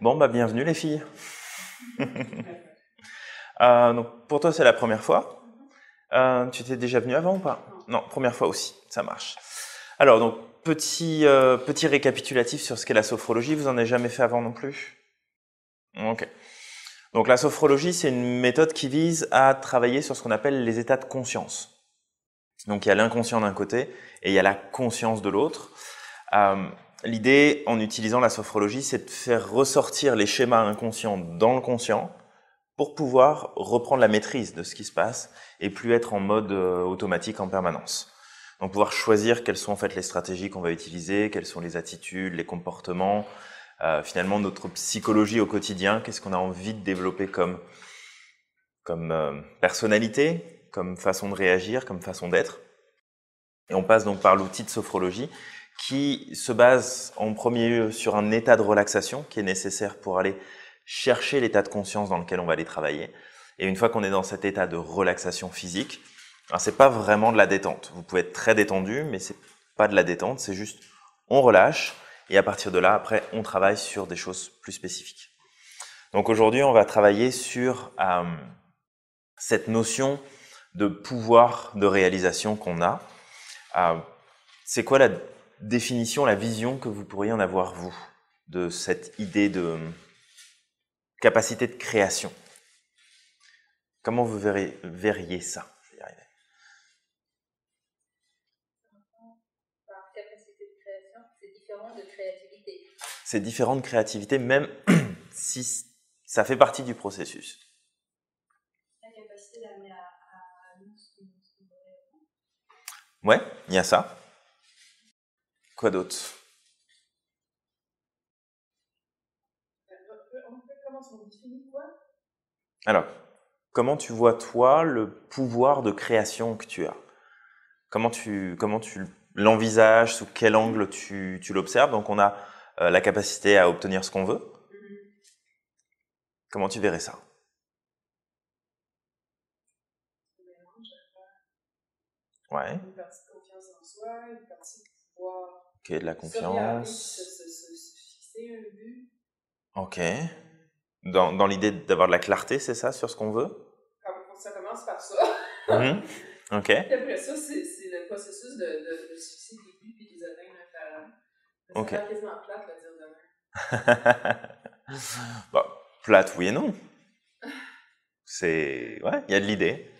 Bon, bah, bienvenue les filles. Euh, donc, pour toi, c'est la première fois. Euh, tu t'es déjà venue avant ou pas Non, première fois aussi, ça marche. Alors, donc, petit, euh, petit récapitulatif sur ce qu'est la sophrologie. Vous n'en avez jamais fait avant non plus Ok. Donc, la sophrologie, c'est une méthode qui vise à travailler sur ce qu'on appelle les états de conscience. Donc, il y a l'inconscient d'un côté et il y a la conscience de l'autre l'idée en utilisant la sophrologie, c'est de faire ressortir les schémas inconscients dans le conscient pour pouvoir reprendre la maîtrise de ce qui se passe et plus être en mode euh, automatique en permanence. Donc pouvoir choisir quelles sont en fait les stratégies qu'on va utiliser, quelles sont les attitudes, les comportements, euh, finalement notre psychologie au quotidien, qu'est-ce qu'on a envie de développer comme euh, personnalité, comme façon de réagir, comme façon d'être. Et on passe donc par l'outil de sophrologie qui se base en premier lieu sur un état de relaxation qui est nécessaire pour aller chercher l'état de conscience dans lequel on va aller travailler. Et une fois qu'on est dans cet état de relaxation physique, ben, c'est pas vraiment de la détente. Vous pouvez être très détendu, mais c'est pas de la détente, c'est juste on relâche et à partir de là, après, on travaille sur des choses plus spécifiques. Donc aujourd'hui, on va travailler sur euh, cette notion de pouvoir de réalisation qu'on a. Euh, c'est quoi la définition, la vision que vous pourriez en avoir, vous, de cette idée de hum, capacité de création Comment vous verriez, verriez ça capacité de c'est différent de créativité. C'est créativité, même si ça fait partie du processus. La capacité d'amener à, Ouais, il y a ça. Quoi d'autre Alors, comment tu vois, toi, le pouvoir de création que tu as Comment tu, comment tu l'envisages Sous quel angle tu, l'observes Donc, on a euh, la capacité à obtenir ce qu'on veut. Comment tu verrais ça Ouais. Une confiance en soi, une partie de Ok, de la confiance. Ok. Dans, dans l'idée d'avoir de la clarté, c'est ça, sur ce qu'on veut Ça commence par ça. Mhm. Ok. après ça, c'est le processus de, de, fixer des buts et des atteindre Ok. C'est quasiment plate, de dire demain. bon, plate, oui et non. C'est. Ouais, il y a de l'idée.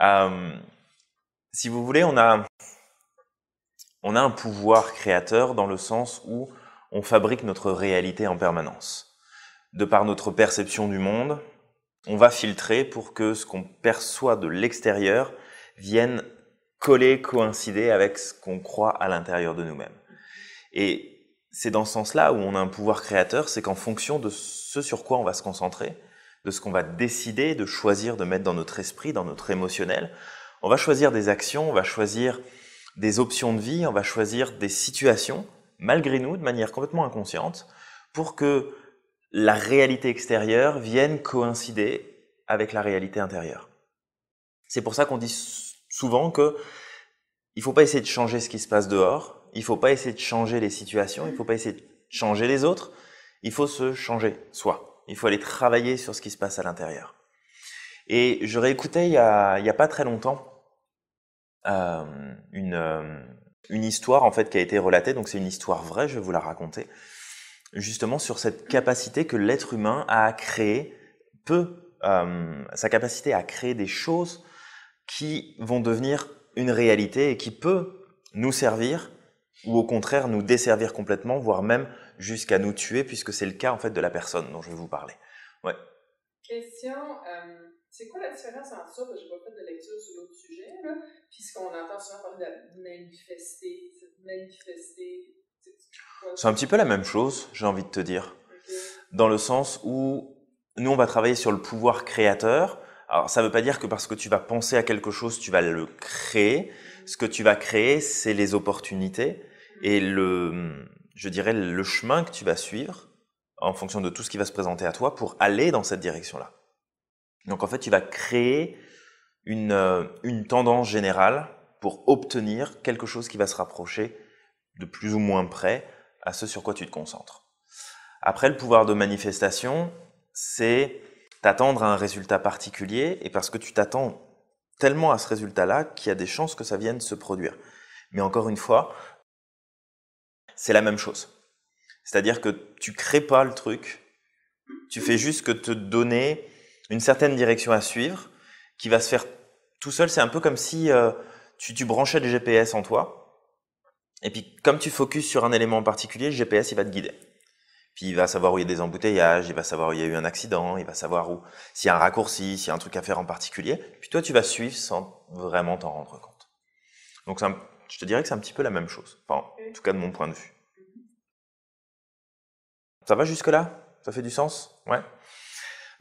Hum, si vous voulez, on a on a un pouvoir créateur dans le sens où on fabrique notre réalité en permanence. De par notre perception du monde, on va filtrer pour que ce qu'on perçoit de l'extérieur vienne coller, coïncider avec ce qu'on croit à l'intérieur de nous-mêmes. Et c'est dans ce sens-là où on a un pouvoir créateur, c'est qu'en fonction de ce sur quoi on va se concentrer, de ce qu'on va décider de choisir de mettre dans notre esprit, dans notre émotionnel, on va choisir des actions, on va choisir des options de vie, on va choisir des situations, malgré nous, de manière complètement inconsciente, pour que la réalité extérieure vienne coïncider avec la réalité intérieure. C'est pour ça qu'on dit souvent que il faut pas essayer de changer ce qui se passe dehors, il ne faut pas essayer de changer les situations, il ne faut pas essayer de changer les autres, il faut se changer soi. Il faut aller travailler sur ce qui se passe à l'intérieur. Et je réécoutais il n'y il y a pas très longtemps euh, une, euh, une histoire en fait qui a été relatée, donc c'est une histoire vraie, je vais vous la raconter, justement sur cette mmh. capacité que l'être humain a à créer, euh, sa capacité à créer des choses qui vont devenir une réalité et qui peut nous servir ou au contraire nous desservir complètement, voire même jusqu'à nous tuer, puisque c'est le cas en fait de la personne dont je vais vous parler. Ouais. Question, c'est quoi la différence entre ça, parce que vois pas de lecture sur l'autre sujet, là, puis ce qu'on entend souvent parler de manifester, manifester. C'est un petit peu la même chose, j'ai envie de te dire. Dans le sens où nous, on va travailler sur le pouvoir créateur. Alors, ça ne veut pas dire que parce que tu vas penser à quelque chose, tu vas le créer. Ce que tu vas créer, c'est les opportunités mhm. et le, je dirais, le chemin que tu vas suivre en fonction de tout ce qui va se présenter à toi pour aller dans cette direction-là. Donc en fait, tu vas créer euh, une, tendance générale pour obtenir quelque chose qui va se rapprocher de plus ou moins près à ce sur quoi tu te concentres. Après, le pouvoir de manifestation, c'est t'attendre à un résultat particulier et parce que tu t'attends tellement à ce résultat-là qu'il y a des chances que ça vienne se produire. Mais encore une fois, c'est la même chose. C'est-à-dire que tu crées pas le truc, tu fais juste que te donner une certaine direction à suivre qui va se faire tout seul. C'est un peu comme si euh, tu, branchais le GPS en toi. Et puis, comme tu focuses sur un élément en particulier, le GPS, il va te guider. Puis, il va savoir où il y a des embouteillages, il va savoir où il y a eu un accident, il va savoir où, s'il y a un raccourci, s'il y a un truc à faire en particulier. Puis, toi, tu vas suivre sans vraiment t'en rendre compte. Donc, je te dirais que c'est un petit peu la même chose. Enfin, en tout cas, de mon point de vue. Ça va jusque-là Ça fait du sens Ouais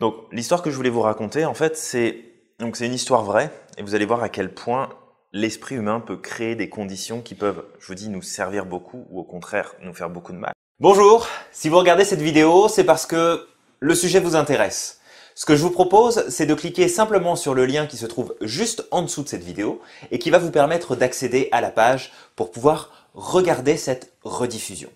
donc l'histoire que je voulais vous raconter, en fait, c'est donc c'est une histoire vraie, et vous allez voir à quel point l'esprit humain peut créer des conditions qui peuvent, je vous dis, nous servir beaucoup ou au contraire nous faire beaucoup de mal. Bonjour, si vous regardez cette vidéo, c'est parce que le sujet vous intéresse. Ce que je vous propose, c'est de cliquer simplement sur le lien qui se trouve juste en dessous de cette vidéo et qui va vous permettre d'accéder à la page pour pouvoir regarder cette rediffusion.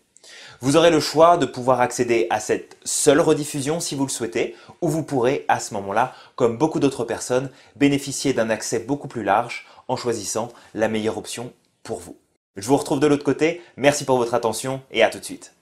Vous aurez le choix de pouvoir accéder à cette seule rediffusion si vous le souhaitez, ou vous pourrez à ce moment-là, comme beaucoup d'autres personnes, bénéficier d'un accès beaucoup plus large en choisissant la meilleure option pour vous. Je vous retrouve de l'autre côté, merci pour votre attention et à tout de suite.